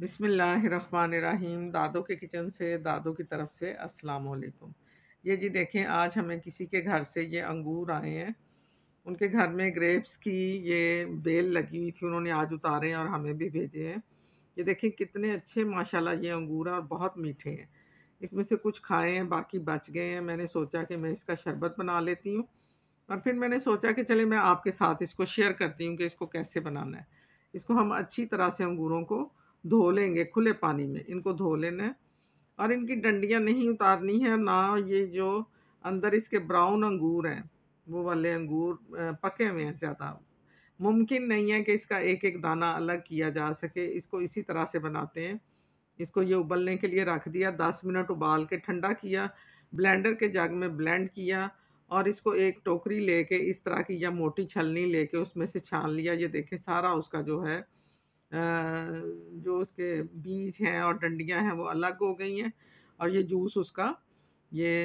बिसमीम दादो के किचन से दादो की तरफ से अस्सलाम वालेकुम ये जी देखें आज हमें किसी के घर से ये अंगूर आए हैं उनके घर में ग्रेप्स की ये बेल लगी हुई थी उन्होंने आज उतारे हैं और हमें भी भेजे हैं ये देखें कितने अच्छे माशाल्लाह ये अंगूर हैं और बहुत मीठे हैं इसमें से कुछ खाए हैं बाकी बच गए हैं मैंने सोचा कि मैं इसका शरबत बना लेती हूँ और फिर मैंने सोचा कि चले मैं आपके साथ इसको शेयर करती हूँ कि इसको कैसे बनाना है इसको हम अच्छी तरह से अंगूरों को धो लेंगे खुले पानी में इनको धो लेना और इनकी डंडियाँ नहीं उतारनी है ना ये जो अंदर इसके ब्राउन अंगूर हैं वो वाले अंगूर पके हुए हैं ज़्यादा मुमकिन नहीं है कि इसका एक एक दाना अलग किया जा सके इसको इसी तरह से बनाते हैं इसको ये उबलने के लिए रख दिया दस मिनट उबाल के ठंडा किया ब्लेंडर के जग में ब्लेंड किया और इसको एक टोकरी लेके इस तरह की या मोटी छलनी लेके उसमें से छान लिया ये देखें सारा उसका जो है जो उसके बीज हैं और डंडियां हैं वो अलग हो गई हैं और ये जूस उसका ये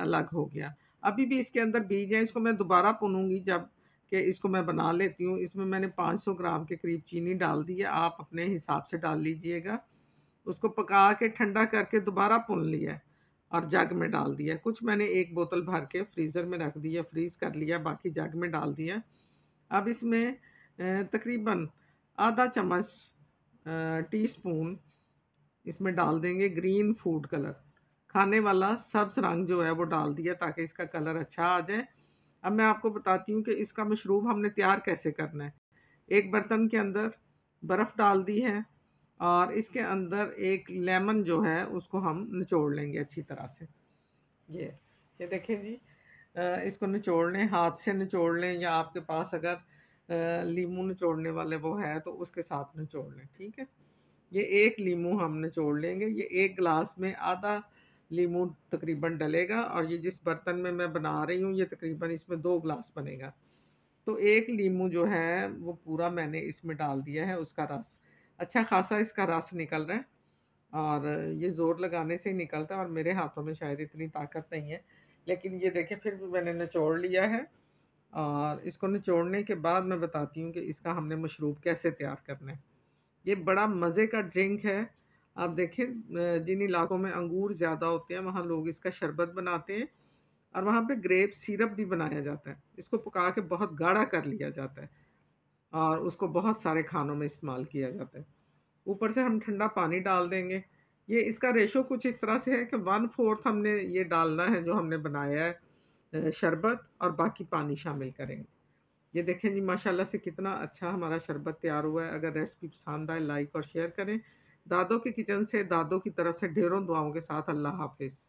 अलग हो गया अभी भी इसके अंदर बीज हैं इसको मैं दोबारा पुनूंगी जब कि इसको मैं बना लेती हूँ इसमें मैंने 500 ग्राम के करीब चीनी डाल दी है आप अपने हिसाब से डाल लीजिएगा उसको पका के ठंडा करके दोबारा पुन लिया और जग में डाल दिया कुछ मैंने एक बोतल भर के फ्रीज़र में रख दिया फ्रीज़ कर लिया बाकी जग में डाल दिया अब इसमें तकरीबन आधा चम्मच टीस्पून इसमें डाल देंगे ग्रीन फूड कलर खाने वाला सब्ज रंग जो है वो डाल दिया ताकि इसका कलर अच्छा आ जाए अब मैं आपको बताती हूँ कि इसका मशरूब हमने तैयार कैसे करना है एक बर्तन के अंदर बर्फ़ डाल दी है और इसके अंदर एक लेमन जो है उसको हम निचोड़ लेंगे अच्छी तरह से ये ये देखें जी इसको निचोड़ लें हाथ से निचोड़ लें या आपके पास अगर लीमू निचोड़ने वाले वो है तो उसके साथ निचोड़ लें ठीक है ये एक लीमू हम निचोड़ लेंगे ये एक गिलास में आधा लीमू तकरीबन डलेगा और ये जिस बर्तन में मैं बना रही हूँ ये तकरीबन इसमें दो गिलास बनेगा तो एक लीमू जो है वो पूरा मैंने इसमें डाल दिया है उसका रस अच्छा खासा इसका रस निकल रहा है और ये ज़ोर लगाने से ही निकलता है और मेरे हाथों में शायद इतनी ताकत नहीं है लेकिन ये देखें फिर भी मैंने निचोड़ लिया है और इसको निचोड़ने के बाद मैं बताती हूँ कि इसका हमने मशरूब कैसे तैयार करना है ये बड़ा मज़े का ड्रिंक है आप देखें जिन इलाकों में अंगूर ज़्यादा होते हैं वहाँ लोग इसका शरबत बनाते हैं और वहाँ पे ग्रेप सिरप भी बनाया जाता है इसको पका के बहुत गाढ़ा कर लिया जाता है और उसको बहुत सारे खानों में इस्तेमाल किया जाता है ऊपर से हम ठंडा पानी डाल देंगे ये इसका रेशो कुछ इस तरह से है कि वन फोर्थ हमने ये डालना है जो हमने बनाया है शरबत और बाकी पानी शामिल करेंगे ये देखें जी माशाल्लाह से कितना अच्छा हमारा शरबत तैयार हुआ है अगर रेसिपी पसंद आए लाइक और शेयर करें दादो के किचन से दादो की तरफ से ढेरों दुआओं के साथ अल्लाह हाफिज़